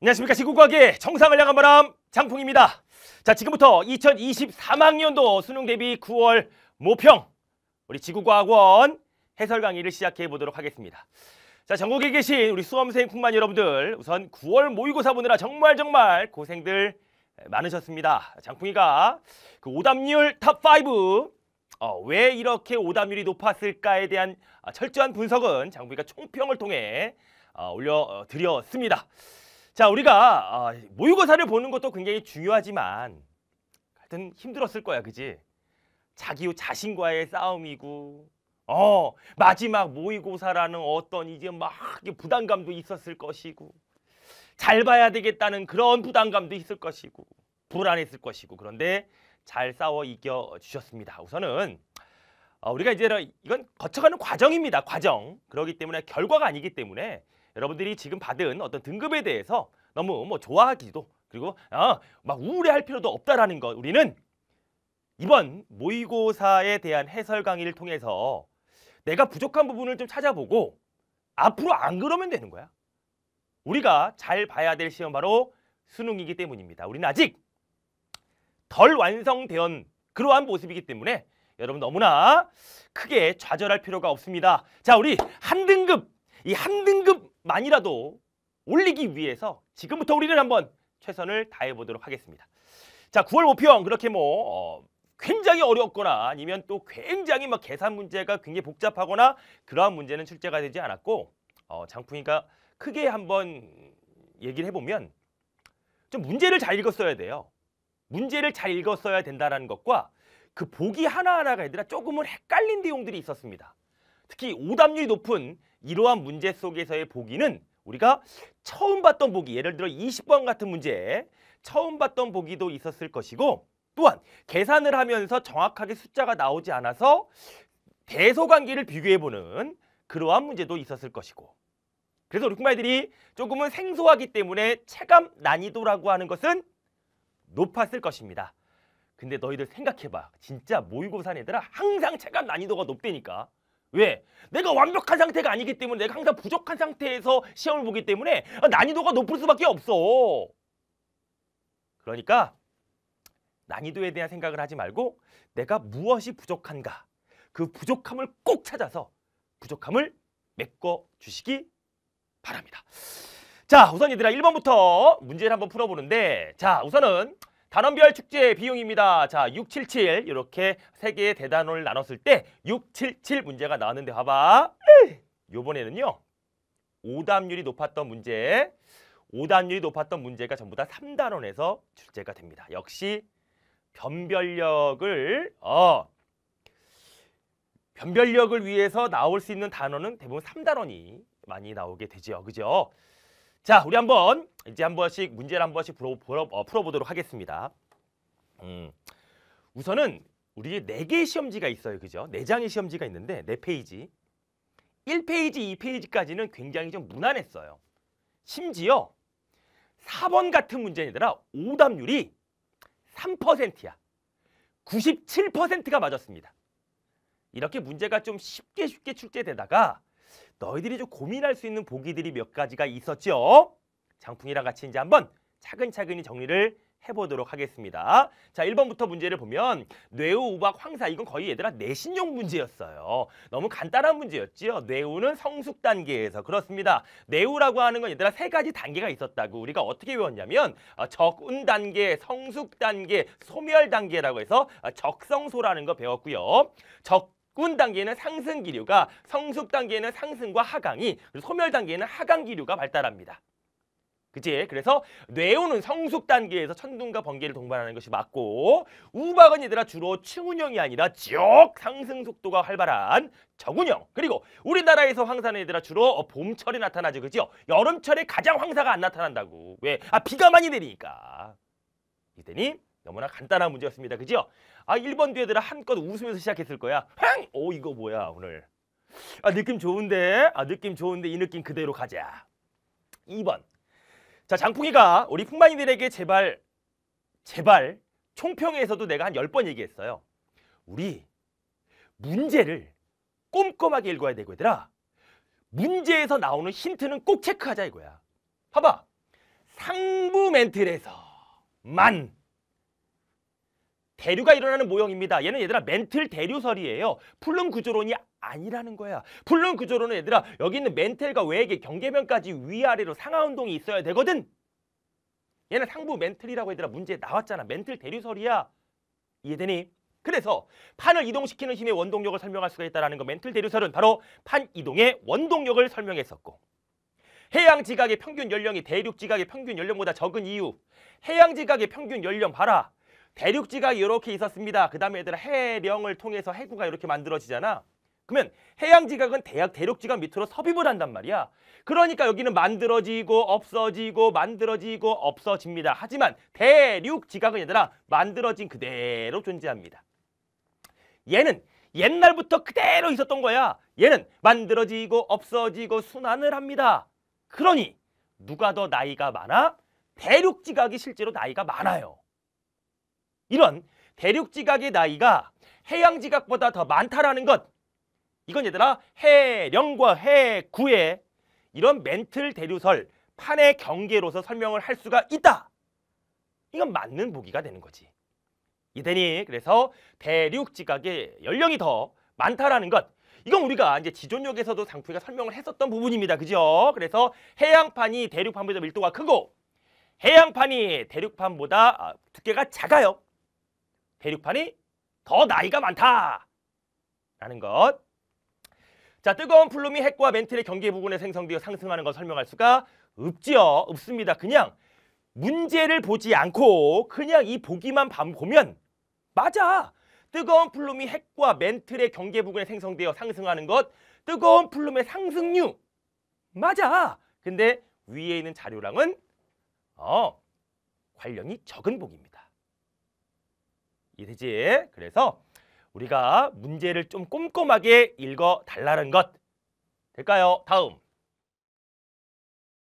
안녕하십니까 지구과학의 정상을 향한 바람 장풍입니다. 자 지금부터 2023학년도 수능 대비 9월 모평 우리 지구과학원 해설 강의를 시작해 보도록 하겠습니다. 자 전국에 계신 우리 수험생 쿵만 여러분들 우선 9월 모의고사 보느라 정말 정말 고생들 많으셨습니다. 장풍이가 그 오답률 탑5 어, 왜 이렇게 오답률이 높았을까에 대한 아, 철저한 분석은 장풍이가 총평을 통해 어, 올려드렸습니다. 자, 우리가 아, 모의고사를 보는 것도 굉장히 중요하지만 하여튼 힘들었을 거야, 그지? 자기 자신과의 싸움이고 어 마지막 모의고사라는 어떤 이제 막 부담감도 있었을 것이고 잘 봐야 되겠다는 그런 부담감도 있을 것이고 불안했을 것이고 그런데 잘 싸워 이겨 주셨습니다. 우선은 어, 우리가 이제 이건 거쳐가는 과정입니다. 과정. 그러기 때문에 결과가 아니기 때문에 여러분들이 지금 받은 어떤 등급에 대해서 너무 뭐 좋아하기도 그리고 아, 막 우울해할 필요도 없다라는 것 우리는 이번 모의고사에 대한 해설 강의를 통해서 내가 부족한 부분을 좀 찾아보고 앞으로 안 그러면 되는 거야. 우리가 잘 봐야 될 시험 바로 수능이기 때문입니다. 우리는 아직 덜 완성된 그러한 모습이기 때문에 여러분 너무나 크게 좌절할 필요가 없습니다. 자, 우리 한 등급, 이 한 등급 만이라도 올리기 위해서 지금부터 우리는 한번 최선을 다해보도록 하겠습니다. 자, 9월 모평 그렇게 뭐 어, 굉장히 어렵거나 아니면 또 굉장히 막 계산 문제가 굉장히 복잡하거나 그러한 문제는 출제가 되지 않았고 어, 장풍이가 크게 한번 얘기를 해보면 좀 문제를 잘 읽었어야 돼요. 문제를 잘 읽었어야 된다는 라 것과 그 보기 하나하나가 얘들아 조금은 헷갈린 내용들이 있었습니다. 특히 오답률이 높은 이러한 문제 속에서의 보기는 우리가 처음 봤던 보기, 예를 들어 20번 같은 문제 처음 봤던 보기도 있었을 것이고 또한 계산을 하면서 정확하게 숫자가 나오지 않아서 대소관계를 비교해보는 그러한 문제도 있었을 것이고 그래서 우리 쿵마이들이 조금은 생소하기 때문에 체감 난이도라고 하는 것은 높았을 것입니다. 근데 너희들 생각해봐. 진짜 모의고사 애들아 항상 체감 난이도가 높대니까. 왜? 내가 완벽한 상태가 아니기 때문에 내가 항상 부족한 상태에서 시험을 보기 때문에 난이도가 높을 수밖에 없어. 그러니까 난이도에 대한 생각을 하지 말고 내가 무엇이 부족한가 그 부족함을 꼭 찾아서 부족함을 메꿔주시기 바랍니다. 자 우선 얘들아 1번부터 문제를 한번 풀어보는데 자 우선은 단원별 축제 비용입니다. 자, 677 이렇게 세 개의 대단원을 나눴을 때 677 문제가 나왔는데 봐봐. 요번에는요. 오답률이 높았던 문제, 오답률이 높았던 문제가 전부 다 3단원에서 출제가 됩니다. 역시 변별력을 어 변별력을 위해서 나올 수 있는 단어는 대부분 3단원이 많이 나오게 되죠. 그죠? 자, 우리 한번 이제 한 번씩 문제를 한 번씩 풀어, 풀어, 어, 풀어보도록 하겠습니다. 음, 우선은 우리 네 개의 시험지가 있어요. 그죠? 네 장의 시험지가 있는데 네 페이지. 1페이지, 2페이지까지는 굉장히 좀 무난했어요. 심지어 4번 같은 문제니라 오답률이 3%야. 97%가 맞았습니다. 이렇게 문제가 좀 쉽게 쉽게 출제되다가 너희들이 좀 고민할 수 있는 보기들이 몇 가지가 있었지요. 장풍이랑 같이 이제 한번 차근차근히 정리를 해보도록 하겠습니다. 자, 1번부터 문제를 보면 뇌우, 우박, 황사 이건 거의 얘들아 내신용 문제였어요. 너무 간단한 문제였지요. 뇌우는 성숙 단계에서 그렇습니다. 뇌우라고 하는 건 얘들아 세 가지 단계가 있었다고 우리가 어떻게 외웠냐면 어, 적응 단계, 성숙 단계, 소멸 단계라고 해서 어, 적성소라는 거 배웠고요. 적꾼 단계에는 상승 기류가, 성숙 단계에는 상승과 하강이, 소멸 단계에는 하강 기류가 발달합니다. 그지? 그래서 뇌우는 성숙 단계에서 천둥과 번개를 동반하는 것이 맞고 우박은 얘들아 주로 층운형이 아니라 지역 상승 속도가 활발한 적운형 그리고 우리나라에서 황사는 얘들아 주로 봄철에 나타나죠 그죠? 여름철에 가장 황사가 안 나타난다고 왜? 아 비가 많이 내리니까 이때니 너무나 간단한 문제였습니다. 그죠? 아, 1번 뒤에 들아 한껏 웃으면서 시작했을 거야. 행! 오, 이거 뭐야, 오늘. 아, 느낌 좋은데? 아, 느낌 좋은데 이 느낌 그대로 가자. 2번. 자, 장풍이가 우리 풍만이들에게 제발, 제발 총평에서도 내가 한 10번 얘기했어요. 우리 문제를 꼼꼼하게 읽어야 되고 얘들아. 문제에서 나오는 힌트는 꼭 체크하자 이거야. 봐봐. 상부 멘틀에서만 대류가 일어나는 모형입니다. 얘는 얘들아 멘틀 대류설이에요. 풀름 구조론이 아니라는 거야. 풀름 구조론은 얘들아 여기 있는 멘틀과 외액의 경계면까지 위아래로 상하운동이 있어야 되거든. 얘는 상부 멘틀이라고 얘들아 문제에 나왔잖아. 멘틀 대류설이야. 이해되니? 그래서 판을 이동시키는 힘의 원동력을 설명할 수가 있다는 거 멘틀 대류설은 바로 판 이동의 원동력을 설명했었고 해양 지각의 평균 연령이 대륙 지각의 평균 연령보다 적은 이유 해양 지각의 평균 연령 봐라 대륙지가 이렇게 있었습니다. 그 다음에 얘들아 해령을 통해서 해구가 이렇게 만들어지잖아. 그러면 해양지각은 대학 대륙지각 밑으로 섭입을 한단 말이야. 그러니까 여기는 만들어지고 없어지고 만들어지고 없어집니다. 하지만 대륙지각은 얘들아 만들어진 그대로 존재합니다. 얘는 옛날부터 그대로 있었던 거야. 얘는 만들어지고 없어지고 순환을 합니다. 그러니 누가 더 나이가 많아? 대륙지각이 실제로 나이가 많아요. 이런 대륙 지각의 나이가 해양 지각보다 더 많다라는 것. 이건 얘들아 해령과 해구의 이런 멘틀 대류설 판의 경계로서 설명을 할 수가 있다. 이건 맞는 보기가 되는 거지. 이대니 그래서 대륙 지각의 연령이 더 많다라는 것. 이건 우리가 이제 지존역에서도 상프이가 설명을 했었던 부분입니다. 그죠? 그래서 해양판이 대륙판보다 밀도가 크고 해양판이 대륙판보다 아, 두께가 작아요. 대륙판이 더 나이가 많다라는 것. 자, 뜨거운 플루미 핵과 멘틀의 경계 부분에 생성되어 상승하는 걸 설명할 수가 없지요. 없습니다. 그냥 문제를 보지 않고 그냥 이 보기만 보면 맞아. 뜨거운 플루미 핵과 멘틀의 경계 부분에 생성되어 상승하는 것 뜨거운 플룸의 상승률 맞아. 근데 위에 있는 자료랑은 어 관련이 적은 복입니다. 이해되지? 그래서 우리가 문제를 좀 꼼꼼하게 읽어달라는 것. 될까요? 다음.